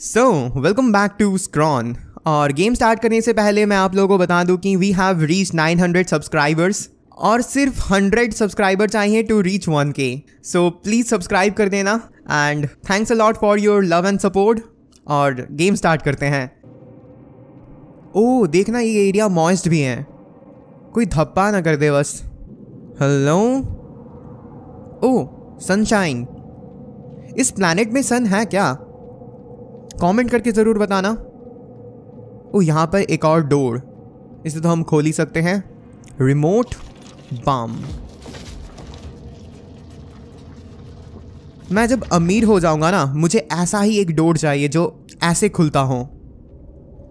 So welcome back to स्क्रॉन और game start करने से पहले मैं आप लोगों को बता दूं कि वी हैव रीच 900 सब्सक्राइबर्स और सिर्फ 100 सब्सक्राइबर चाहिए to reach 1k so please subscribe कर देना and thanks a lot for your love and support और गेम स्टार्ट करते हैं ओ oh, देखना ये एरिया मॉइस्ट भी है कोई धप्पा ना कर दे बस हेलो ओ सनशाइन इस प्लानट में सन है क्या कमेंट करके ज़रूर बताना ओ यहाँ पर एक और डोर इसे तो हम खोल ही सकते हैं रिमोट बाम मैं जब अमीर हो जाऊंगा ना मुझे ऐसा ही एक डोर चाहिए जो ऐसे खुलता हो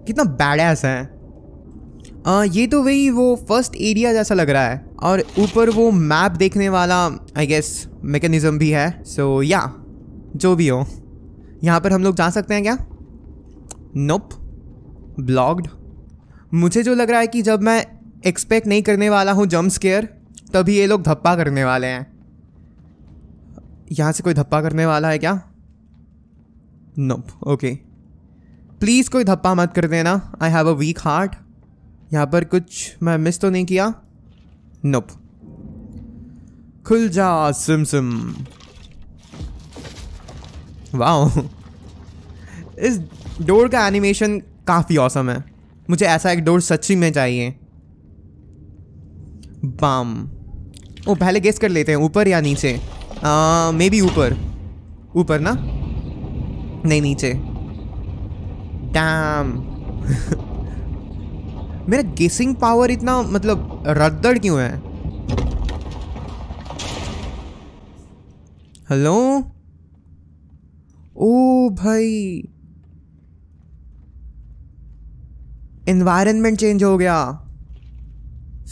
कितना बैड ऐस है आ, ये तो वही वो फर्स्ट एरिया जैसा लग रहा है और ऊपर वो मैप देखने वाला आई गेस मेकेनिज़म भी है सो so, या yeah, जो भी हो यहाँ पर हम लोग जा सकते हैं क्या नोप ब्लॉग्ड मुझे जो लग रहा है कि जब मैं एक्सपेक्ट नहीं करने वाला हूँ जम्प स्केयर तभी ये लोग धप्पा करने वाले हैं यहाँ से कोई धप्पा करने वाला है क्या नोप ओके प्लीज़ कोई धप्पा मत कर देना I have a weak heart यहाँ पर कुछ मैं मिस तो नहीं किया नोप खुल जा सिम सिम वाह इस डोर का एनिमेशन काफ़ी औसम है मुझे ऐसा एक डोर सच्ची में चाहिए बाम ओ पहले गेस कर लेते हैं ऊपर या नीचे मे बी ऊपर ऊपर ना नहीं नीचे डैम मेरा गेसिंग पावर इतना मतलब रद्दड़ क्यों है हेलो ओ भाई एनवायरनमेंट चेंज हो गया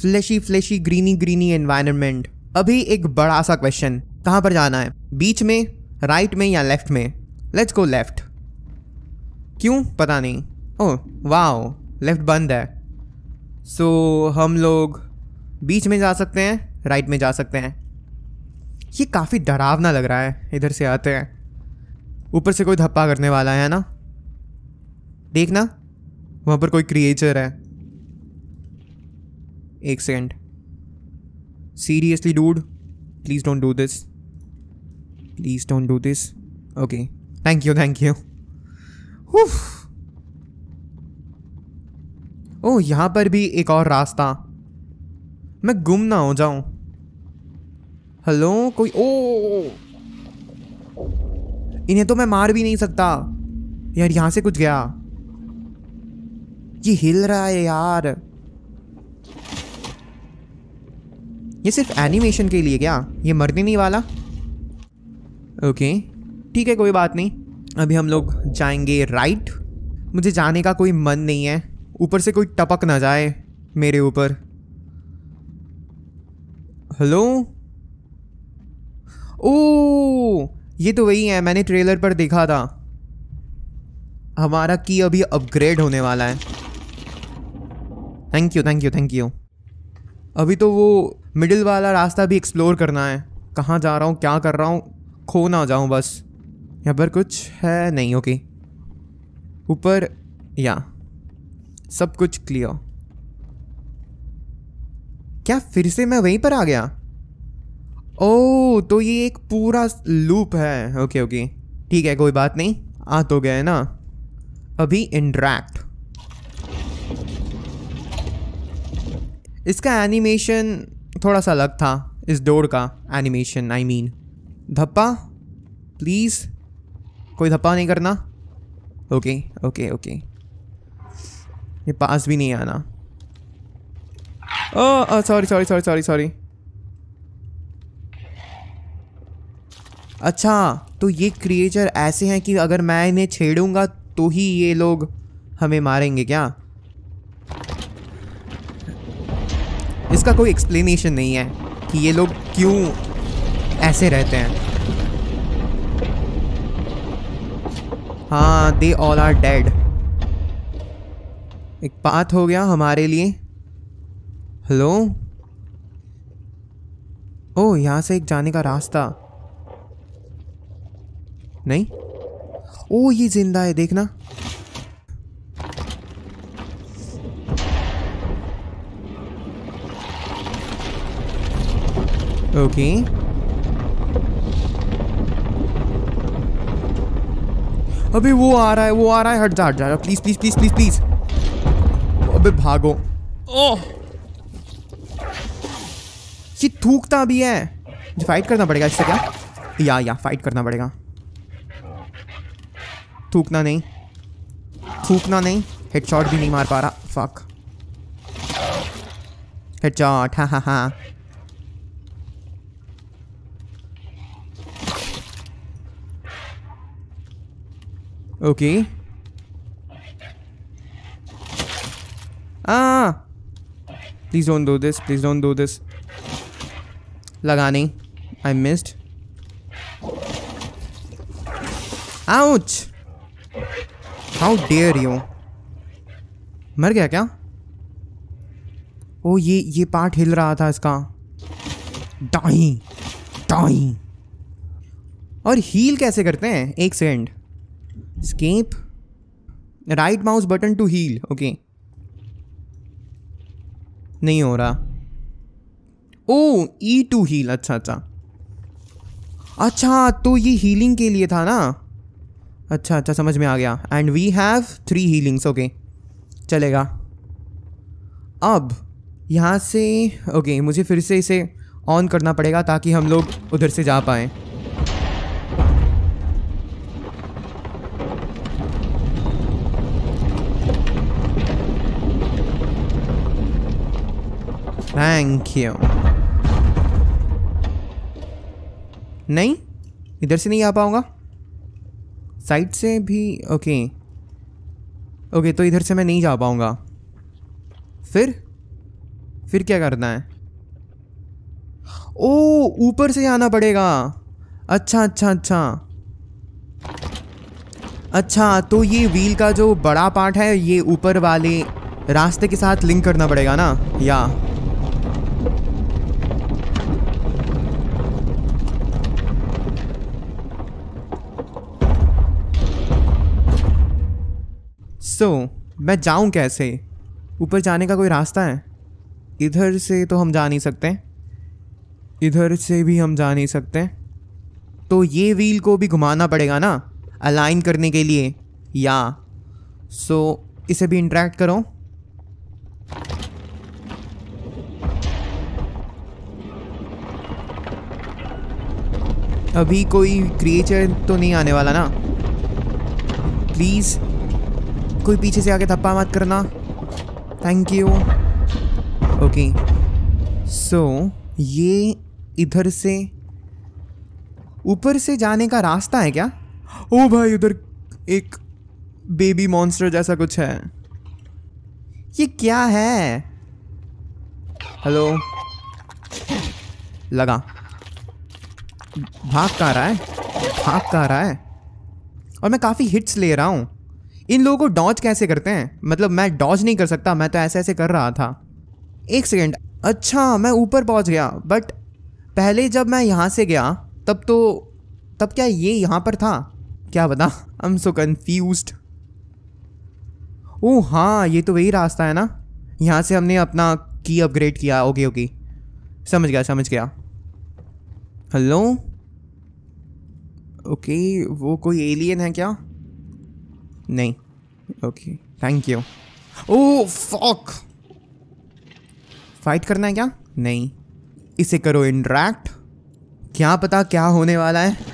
flashy flashy greeny greeny environment अभी एक बड़ा सा क्वेश्चन कहाँ पर जाना है बीच में राइट में या लेफ्ट में लेट्स गो लेफ्ट क्यों पता नहीं ओह वाह लेफ्ट बंद है सो so, हम लोग बीच में जा सकते हैं राइट में जा सकते हैं ये काफ़ी डरावना लग रहा है इधर से आते हैं ऊपर से कोई धप्पा करने वाला है ना देखना वहाँ पर कोई क्रिएचर है एक second seriously dude please don't do this please don't do this okay thank you thank you oh यहाँ पर भी एक और रास्ता मैं गुम ना हो जाऊं हेलो कोई ओ oh, oh, oh, इन्हें तो मैं मार भी नहीं सकता यार यहां से कुछ गया ये हिल रहा है यार ये सिर्फ एनिमेशन के लिए क्या ये मरने नहीं वाला ओके ठीक है कोई बात नहीं अभी हम लोग जाएंगे राइट मुझे जाने का कोई मन नहीं है ऊपर से कोई टपक ना जाए मेरे ऊपर हेलो ओ oh! ये तो वही है मैंने ट्रेलर पर देखा था हमारा की अभी अपग्रेड होने वाला है thank you thank you thank you अभी तो वो मिडिल वाला रास्ता भी एक्सप्लोर करना है कहाँ जा रहा हूँ क्या कर रहा हूँ खो ना जाऊँ बस यहाँ पर कुछ है नहीं ओके ऊपर या सब कुछ क्लियर क्या फिर से मैं वहीं पर आ गया ओ तो ये एक पूरा लूप है ओके ओके ठीक है कोई बात नहीं आ तो गए ना अभी इंट्रैक्ट इसका एनिमेशन थोड़ा सा अलग था इस डोर का एनिमेशन आई मीन धप्पा प्लीज़ कोई धप्पा नहीं करना ओके ओके ओके ये पास भी नहीं आना sorry sorry sorry sorry sorry अच्छा तो ये क्रिएचर ऐसे हैं कि अगर मैं इन्हें छेड़ूंगा तो ही ये लोग हमें मारेंगे क्या इसका कोई एक्सप्लेनेशन नहीं है कि ये लोग क्यों ऐसे रहते हैं हाँ दे ऑल आर डेड एक पाथ हो गया हमारे लिए हेलो ओ oh, यहाँ से एक जाने का रास्ता नहीं ओ ये जिंदा है देखना ओके अबे वो आ रहा है वो आ रहा है हट जा हट जा please please please please please अबे भागो ओह ये थूकता भी है फाइट करना पड़ेगा इससे क्या या या फाइट करना पड़ेगा थूकना नहीं थूकना नहीं हेडशॉट भी नहीं मार पा रहा फक हेडशॉट हाँ हाँ हाँ ओके आ please don't do this please don't do this लगा नहीं I missed ouch how dare you मर गया क्या ओ ये ये पार्ट हिल रहा था इसका डाई डाई और हील कैसे करते हैं एक second escape right mouse button to heal okay नहीं हो रहा ओ ई टू हील अच्छा अच्छा अच्छा तो ये हीलिंग के लिए था ना अच्छा अच्छा समझ में आ गया and we have three healings okay चलेगा अब यहाँ से ओके okay, मुझे फिर से इसे ऑन करना पड़ेगा ताकि हम लोग उधर से जा पाए थैंक यू नहीं इधर से नहीं आ पाऊँगा साइड से भी ओके ओके तो इधर से मैं नहीं जा पाऊँगा फिर फिर क्या करना है ओ ऊपर से आना पड़ेगा अच्छा अच्छा अच्छा अच्छा तो ये व्हील का जो बड़ा पार्ट है ये ऊपर वाले रास्ते के साथ लिंक करना पड़ेगा ना या सो so, मैं जाऊँ कैसे ऊपर जाने का कोई रास्ता है इधर से तो हम जा नहीं सकते इधर से भी हम जा नहीं सकते तो ये व्हील को भी घुमाना पड़ेगा ना अलाइन करने के लिए या सो so, इसे भी इंट्रैक्ट करो अभी कोई क्रिएचर तो नहीं आने वाला ना प्लीज़ कोई पीछे से आके थप्पा मत करना थैंक यू ओके सो ये इधर से ऊपर से जाने का रास्ता है क्या ओ भाई उधर एक बेबी मॉन्स्टर जैसा कुछ है ये क्या है हेलो लगा भाग का रहा है भाग का रहा है और मैं काफ़ी हिट्स ले रहा हूँ इन लोगों को डॉज कैसे करते हैं मतलब मैं डॉज नहीं कर सकता मैं तो ऐसे ऐसे कर रहा था एक सेकेंड अच्छा मैं ऊपर पहुंच गया बट पहले जब मैं यहाँ से गया तब तो तब क्या ये यहाँ पर था क्या बता आई एम सो कन्फ्यूज ओ हाँ ये तो वही रास्ता है ना यहाँ से हमने अपना की अपग्रेड किया ओके ओके समझ गया समझ गया हेलो ओके वो कोई एलियन है क्या नहीं ओके थैंक यू ओ फॉक फाइट करना है क्या नहीं इसे करो इंटरेक्ट क्या पता क्या होने वाला है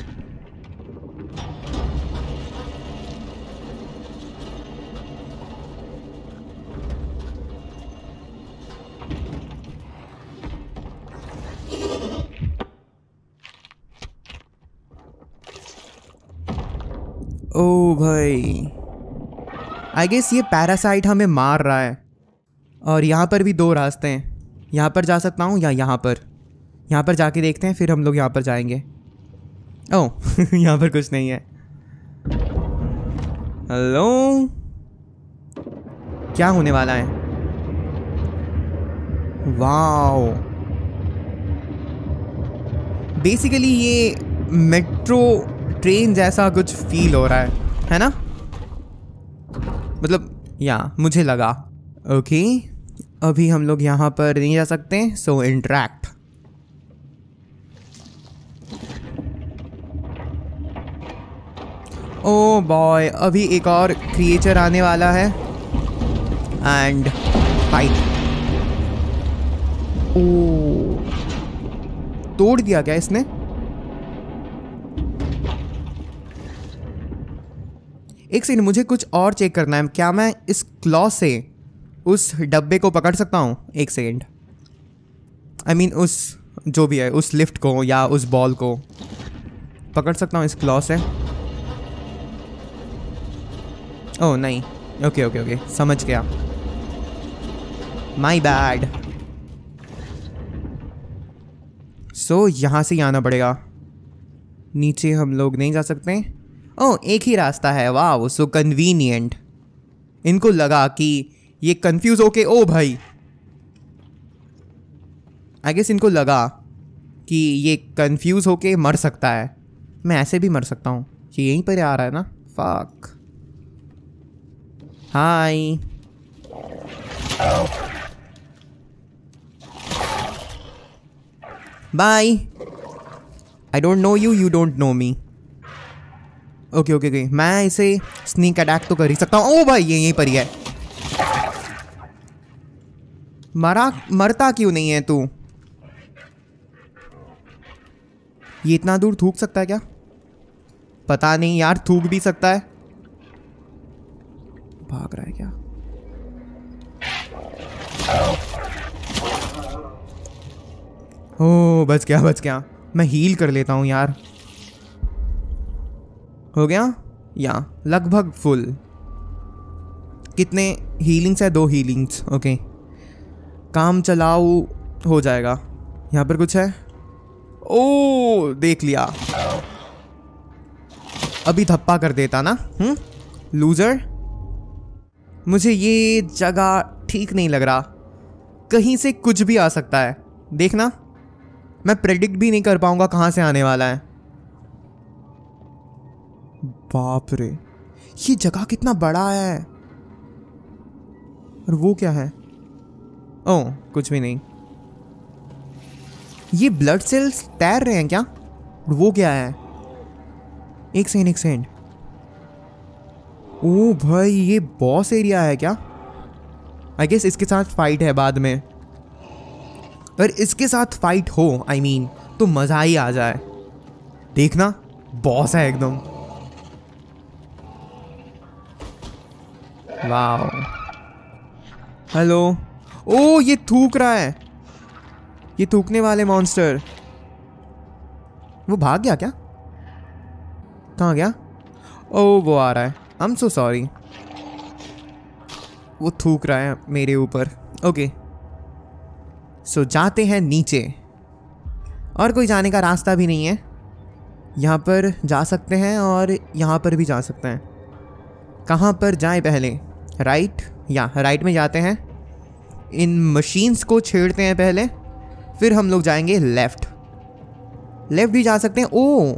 ओ oh, भाई आई गेस ये पैरासाइट हमें मार रहा है और यहाँ पर भी दो रास्ते हैं यहाँ पर जा सकता हूँ या यहाँ पर यहाँ पर जाके देखते हैं फिर हम लोग यहाँ पर जाएंगे ओ यहाँ पर कुछ नहीं है हेलो क्या होने वाला है वाओ बेसिकली ये मेट्रो ट्रेन जैसा कुछ फील हो रहा है है ना मतलब या मुझे लगा ओके अभी हम लोग यहाँ पर नहीं जा सकते सो इंट्रैक्ट ओ बॉय अभी एक और क्रिएचर आने वाला है एंड फाइट ओ तोड़ दिया क्या इसने एक सेकेंड मुझे कुछ और चेक करना है क्या मैं इस क्लॉ से उस डब्बे को पकड़ सकता हूँ एक सेकेंड आई मीन उस जो भी है उस लिफ्ट को या उस बॉल को पकड़ सकता हूँ इस क्लॉ से ओ oh, नहीं ओके ओके ओके समझ गया माई बैड सो यहाँ से ही आना पड़ेगा नीचे हम लोग नहीं जा सकते ओ एक ही रास्ता है वाह वो सो कन्वीनियंट इनको लगा कि ये कंफ्यूज होके ओ भाई आई गेस इनको लगा कि ये कंफ्यूज होके मर सकता है मैं ऐसे भी मर सकता हूँ ये यहीं पर आ रहा है ना फाक hi bye I don't know you you don't know me okay okay okay मैं इसे स्नीक अटैक तो कर ही सकता हूँ ओ भाई ये यहीं पर ही है मरा मरता क्यों नहीं है तू ये इतना दूर थूक सकता है क्या पता नहीं यार थूक भी सकता है भाग रहा है क्या ओ बच गया बच गया मैं हील कर लेता हूँ यार हो गया या लगभग फुल कितने हीलिंग्स है दो हीलिंग्स ओके काम चलाओ हो जाएगा यहाँ पर कुछ है ओ देख लिया अभी थप्पा कर देता ना हम्म लूज़र मुझे ये जगह ठीक नहीं लग रहा कहीं से कुछ भी आ सकता है देखना मैं प्रेडिक्ट भी नहीं कर पाऊँगा कहाँ से आने वाला है बाप रे ये जगह कितना बड़ा है और वो क्या है ओ कुछ भी नहीं ये ब्लड सेल्स तैर रहे हैं क्या और वो क्या है एक सेकेंड एक सेकेंड ओ भाई ये बॉस एरिया है क्या आई गेस इसके साथ फाइट है बाद में अगर इसके साथ फाइट हो आई I मीन mean, तो मज़ा ही आ जाए देखना बॉस है एकदम वाह हेलो ओ ये थूक रहा है ये थूकने वाले मॉन्स्टर वो भाग गया क्या कहाँ गया ओ वो आ रहा है आई एम सो सॉरी वो थूक रहा है मेरे ऊपर ओके सो जाते हैं नीचे और कोई जाने का रास्ता भी नहीं है यहाँ पर जा सकते हैं और यहाँ पर भी जा सकते हैं कहाँ पर जाएं पहले राइट या राइट में जाते हैं इन मशीन्स को छेड़ते हैं पहले फिर हम लोग जाएंगे लेफ़्ट लेफ़्ट भी जा सकते हैं ओ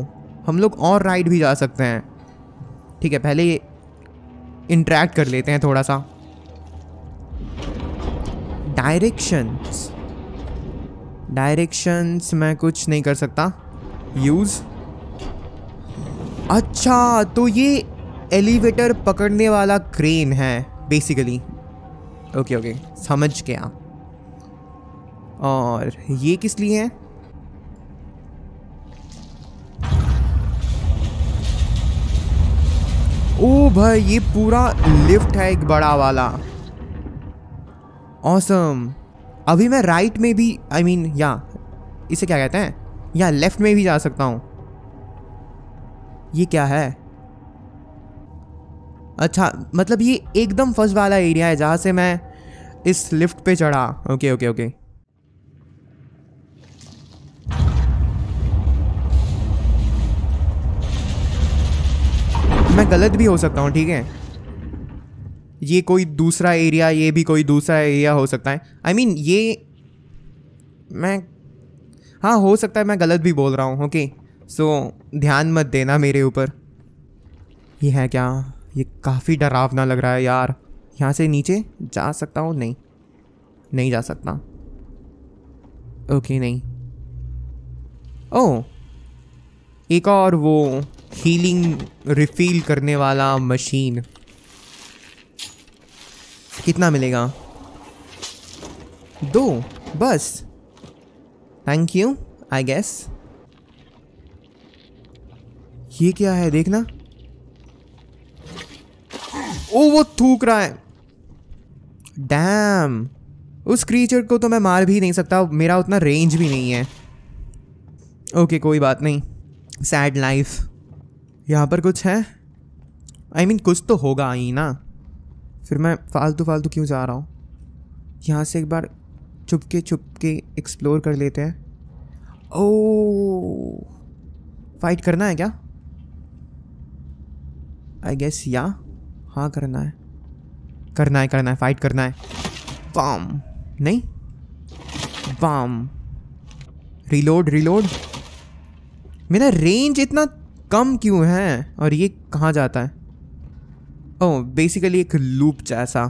हम लोग और राइट भी जा सकते हैं ठीक है पहले इंट्रैक्ट कर लेते हैं थोड़ा सा डायरेक्शंस डायरेक्शंस मैं कुछ नहीं कर सकता यूज़ अच्छा तो ये एलिवेटर पकड़ने वाला क्रेन है बेसिकली ओके ओके समझ गया और ये किस लिए है ओ भाई ये पूरा लिफ्ट है एक बड़ा वाला ऑसम awesome. अभी मैं राइट में भी आई मीन या इसे क्या कहते हैं या लेफ्ट में भी जा सकता हूँ ये क्या है अच्छा मतलब ये एकदम फर्स्ट वाला एरिया है जहाँ से मैं इस लिफ्ट पे चढ़ा ओके ओके ओके मैं गलत भी हो सकता हूँ ठीक है ये कोई दूसरा एरिया ये भी कोई दूसरा एरिया हो सकता है आई I मीन mean, ये मैं हाँ हो सकता है मैं गलत भी बोल रहा हूँ ओके सो ध्यान मत देना मेरे ऊपर ये है क्या ये काफ़ी डरावना लग रहा है यार यहाँ से नीचे जा सकता हूँ नहीं नहीं जा सकता ओके नहीं ओ एक और वो हीलिंग रिफिल करने वाला मशीन कितना मिलेगा दो बस थैंक यू आई गेस ये क्या है देखना ओ वो थूक रहा है डैम उस क्रीचर को तो मैं मार भी नहीं सकता मेरा उतना रेंज भी नहीं है ओके कोई बात नहीं सैड लाइफ यहाँ पर कुछ है आई I मीन mean, कुछ तो होगा ही ना फिर मैं फालतू फालतू क्यों जा रहा हूँ यहाँ से एक बार चुपके चुपके एक्सप्लोर कर लेते हैं ओ oh! फाइट करना है क्या आई गेस या हाँ करना है करना है करना है फाइट करना है बाम नहीं बाम रिलोड रिलोड मेरा रेंज इतना कम क्यों है और ये कहाँ जाता है ओह oh, बेसिकली एक लूप जैसा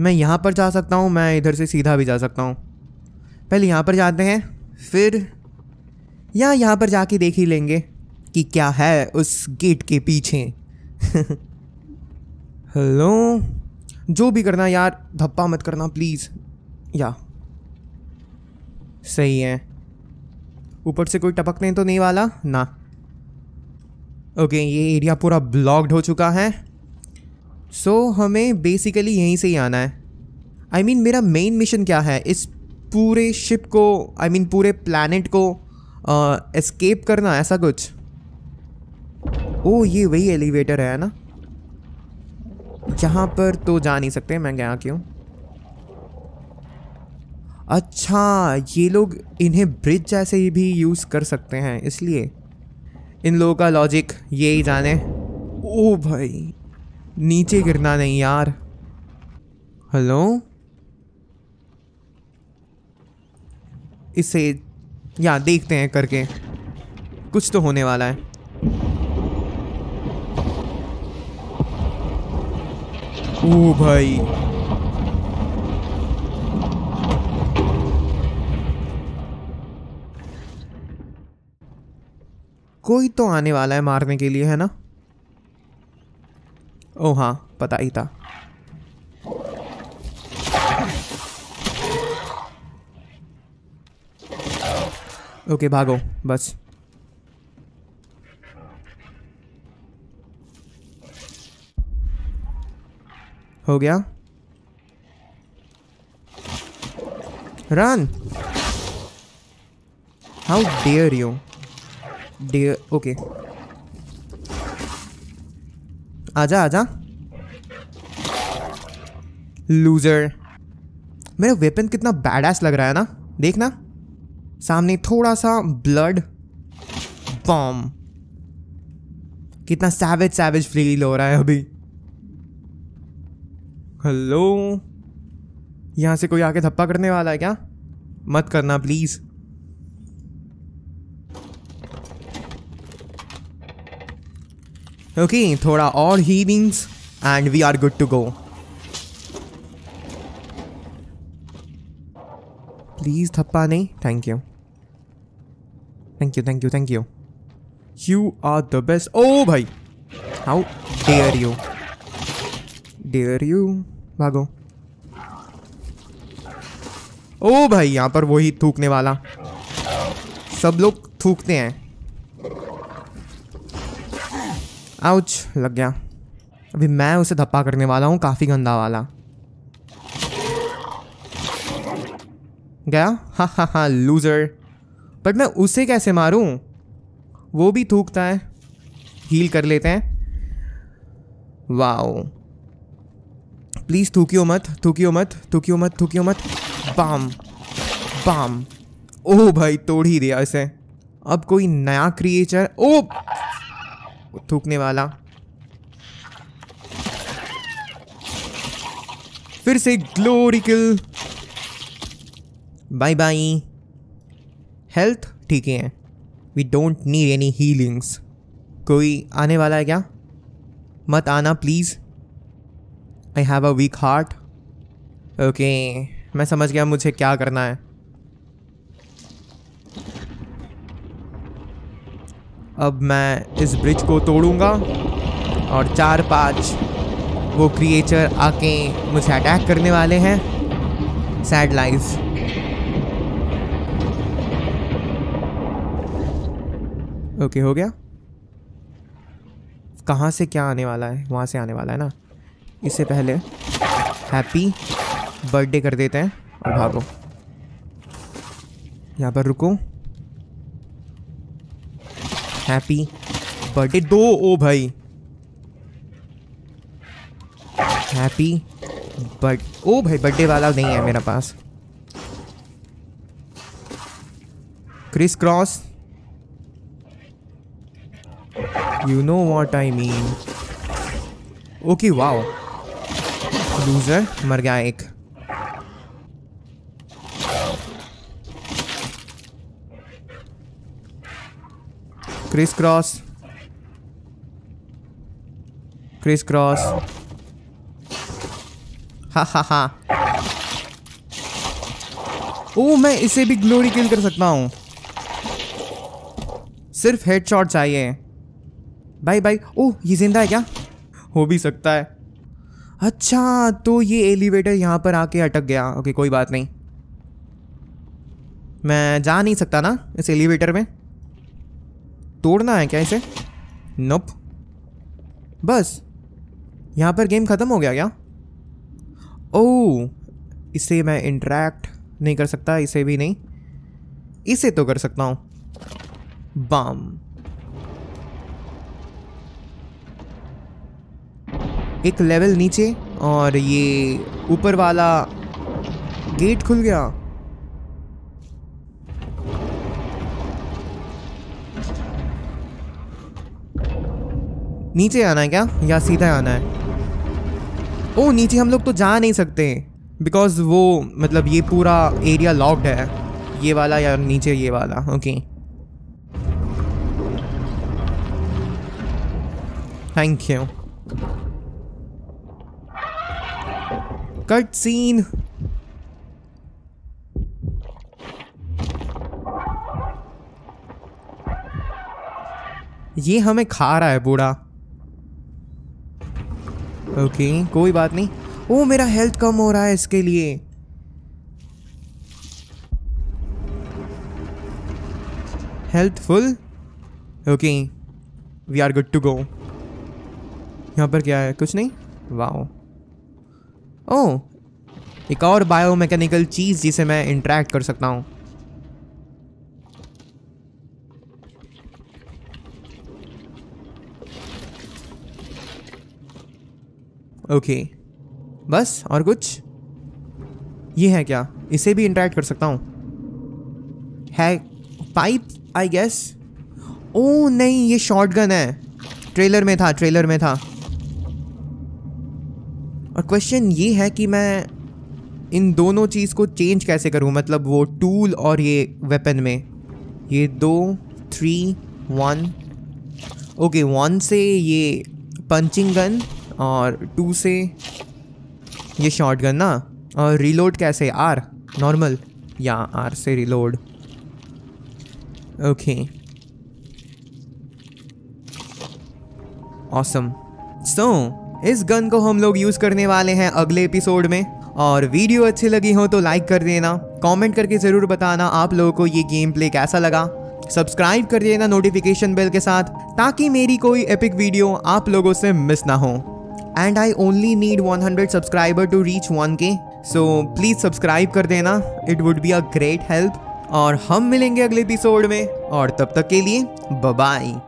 मैं यहाँ पर जा सकता हूँ मैं इधर से सीधा भी जा सकता हूँ पहले यहाँ पर जाते हैं फिर या यहाँ पर जाके देख ही लेंगे कि क्या है उस गेट के पीछे हेलो जो भी करना यार धप्पा मत करना प्लीज़ या सही है ऊपर से कोई टपकने तो नहीं वाला ना ओके ये एरिया पूरा ब्लॉक्ड हो चुका है सो so, हमें बेसिकली यहीं से ही आना है आई I मीन mean, मेरा मेन मिशन क्या है इस पूरे शिप को आई I मीन mean, पूरे प्लानट को एस्केप uh, करना ऐसा कुछ ओ ये वही एलिवेटर है ना यहाँ पर तो जा नहीं सकते मैं गया क्यों अच्छा ये लोग इन्हें ब्रिज जैसे ही भी यूज़ कर सकते हैं इसलिए इन लोगों का लॉजिक ये ही जाने ओ भाई नीचे गिरना नहीं यार हेलो इसे या देखते हैं करके कुछ तो होने वाला है ओ भाई कोई तो आने वाला है मारने के लिए है ना ओ हाँ पता ही था ओके भागो बस हो गया run how dare you dare okay आजा आजा लूजर मेरा वेपन कितना एस लग रहा है ना देखना सामने थोड़ा सा ब्लड बॉम कितना सैवेज सैवेज फील हो रहा है अभी हेलो यहाँ से कोई आके धप्पा करने वाला है क्या मत करना प्लीज़ ओके okay, थोड़ा और healings and we are good to go please थप्पा नहीं thank you thank you thank you thank you you are the best ओ भाई how dare you dare you भागो ओ भाई यहाँ पर वही थूकने वाला सब लोग थूकते हैं आउच लग गया अभी मैं उसे धप्पा करने वाला हूँ काफ़ी गंदा वाला गया हा हाँ हाँ लूज़र बट मैं उसे कैसे मारूं वो भी थूकता है हील कर लेते हैं वाओ प्लीज़ थूकियो मत थूकियो मत थूकियो मत थूकियो मत बाम बाम ओह भाई तोड़ ही दिया इसे अब कोई नया क्रिएचर ओ थूकने वाला फिर से ग्लोरिकल बाय बाय हेल्थ ठीक है we don't need any healings कोई आने वाला है क्या मत आना please I have a weak heart okay मैं समझ गया मुझे क्या करना है अब मैं इस ब्रिज को तोड़ूंगा और चार पांच वो क्रिएचर आके मुझे अटैक करने वाले हैं सैड लाइफ ओके हो गया कहाँ से क्या आने वाला है वहाँ से आने वाला है ना इससे पहले हैप्पी बर्थडे कर देते हैं और भागो यहाँ पर रुको हैप्पी बर्थडे दो ओ भाई हैप्पी बर्थ ओ भाई बर्थडे वाला नहीं है मेरे पास criss cross you know what I mean okay wow loser मर गया एक क्रिस क्रॉस क्रिस क्रॉस हा हा हा ओ मैं इसे भी ग्लोरी किल कर सकता हूँ सिर्फ हेडशॉट चाहिए भाई भाई ओह ये जिंदा है क्या हो भी सकता है अच्छा तो ये एलिवेटर यहाँ पर आके अटक गया ओके कोई बात नहीं मैं जा नहीं सकता ना इस एलिवेटर में तोड़ना है क्या इसे नप बस यहाँ पर गेम ख़त्म हो गया क्या ओ इसे मैं इंटरेक्ट नहीं कर सकता इसे भी नहीं इसे तो कर सकता हूँ बाम एक लेवल नीचे और ये ऊपर वाला गेट खुल गया नीचे आना है क्या या सीधा आना है ओ नीचे हम लोग तो जा नहीं सकते बिकॉज वो मतलब ये पूरा एरिया लॉक्ड है ये वाला या नीचे ये वाला ओके थैंक यू cutscene. ये हमें खा रहा है बूढ़ा ओके कोई बात नहीं ओ मेरा हेल्थ कम हो रहा है इसके लिए healthful okay we are good to go यहाँ पर क्या है कुछ नहीं वाह ओह एक और बायो मैकेनिकल चीज़ जिसे मैं इंटरेक्ट कर सकता हूँ ओके बस और कुछ ये है क्या इसे भी इंटरेक्ट कर सकता हूँ है पाइप आई गेस ओ नहीं ये शॉर्टगन है ट्रेलर में था ट्रेलर में था और क्वेश्चन ये है कि मैं इन दोनों चीज़ को चेंज कैसे करूँ मतलब वो टूल और ये वेपन में ये दो थ्री वन ओके वन से ये पंचिंग गन और टू से ये शॉर्ट गन ना और रिलोड कैसे आर नॉर्मल या आर से रिलोड ओके ऑसम सो इस गन को हम लोग यूज़ करने वाले हैं अगले एपिसोड में और वीडियो अच्छी लगी हो तो लाइक कर देना कमेंट करके ज़रूर बताना आप लोगों को ये गेम प्ले कैसा लगा सब्सक्राइब कर देना नोटिफिकेशन बेल के साथ ताकि मेरी कोई एपिक वीडियो आप लोगों से मिस ना हो and I only need 100 subscriber to reach 1k so please subscribe कर देना it would be a great help और हम मिलेंगे अगले एपिसोड में और तब तक के लिए बाय